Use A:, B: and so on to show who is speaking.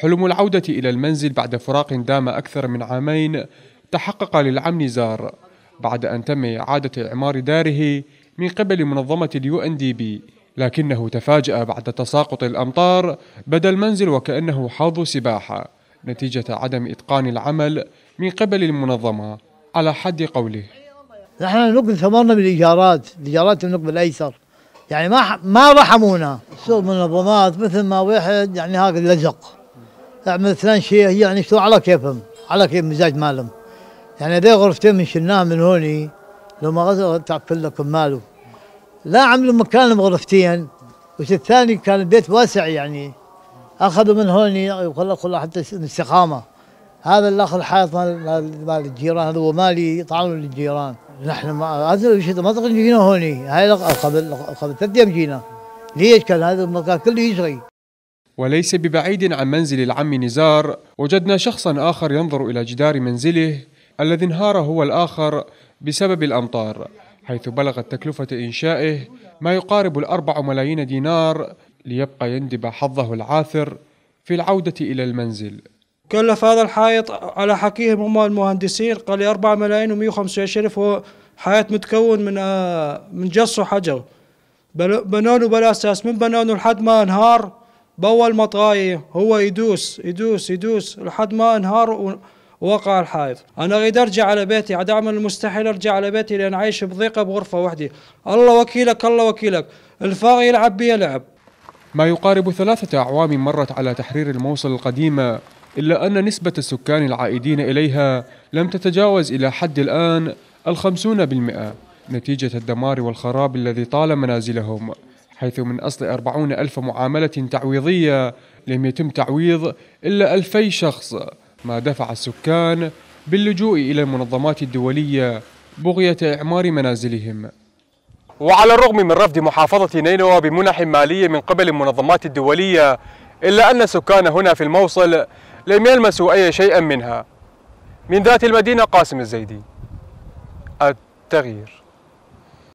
A: حلم العودة إلى المنزل بعد فراق دام أكثر من عامين تحقق للعم نزار بعد أن تم إعادة إعمار داره من قبل منظمة اليو أن دي بي لكنه تفاجأ بعد تساقط الأمطار بدا المنزل وكأنه حوض سباحة نتيجة عدم إتقان العمل من قبل المنظمة على حد قوله
B: نحن نقبل ثمرنا بالإيجارات الإيجارات نقبل أيسر يعني ما ما رحمونا سوق منظمات مثل ما واحد يعني هذا لزق اعمل يعني فلان شيء يعني شو على كيفهم على كيف مزاج مالهم يعني ذي غرفتين من شلناها من هوني لو ما غزوا تعفل لكم ماله لا عملوا مكانهم غرفتين وش الثاني كان البيت واسع يعني اخذوا من هوني وخلقوا حتى الاستقامه هذا اللي اخذ مال مال الجيران هذا هو مالي طعنوا للجيران نحن ما ما جينا هوني هاي قبل قبل ثلاث ايام جينا ليش كان هذا المكان كله يشغي
A: وليس ببعيد عن منزل العم نزار وجدنا شخصا آخر ينظر إلى جدار منزله الذي انهار هو الآخر بسبب الأمطار حيث بلغت تكلفة إنشائه ما يقارب الأربع ملايين دينار ليبقى يندب حظه
C: العاثر في العودة إلى المنزل كلف هذا الحائط على حكيهم هم المهندسين قال لي 4 ملايين و125 ألف هو حائط متكون من آه، من جص وحجر بنونه بلا أساس من بنونه لحد ما انهار بول مطرايه هو يدوس يدوس يدوس لحد ما انهار ووقع الحائط انا اريد ارجع على بيتي عاد اعمل المستحيل ارجع على بيتي لان عايش بضيقه بغرفه وحدي الله وكيلك الله وكيلك الفار يلعب بي لعب ما يقارب ثلاثة أعوام
A: مرت على تحرير الموصل القديمة إلا أن نسبة السكان العائدين إليها لم تتجاوز إلى حد الآن الخمسون بالمئة نتيجة الدمار والخراب الذي طال منازلهم حيث من أصل أربعون ألف معاملة تعويضية لم يتم تعويض إلا ألفي شخص ما دفع السكان باللجوء إلى المنظمات الدولية بغية إعمار منازلهم وعلى الرغم من رفض محافظة نينوى بمنح مالية من قبل المنظمات الدولية إلا أن السكان هنا في الموصل لم يلمسوا أي شيء منها من ذات المدينة قاسم الزيدي التغيير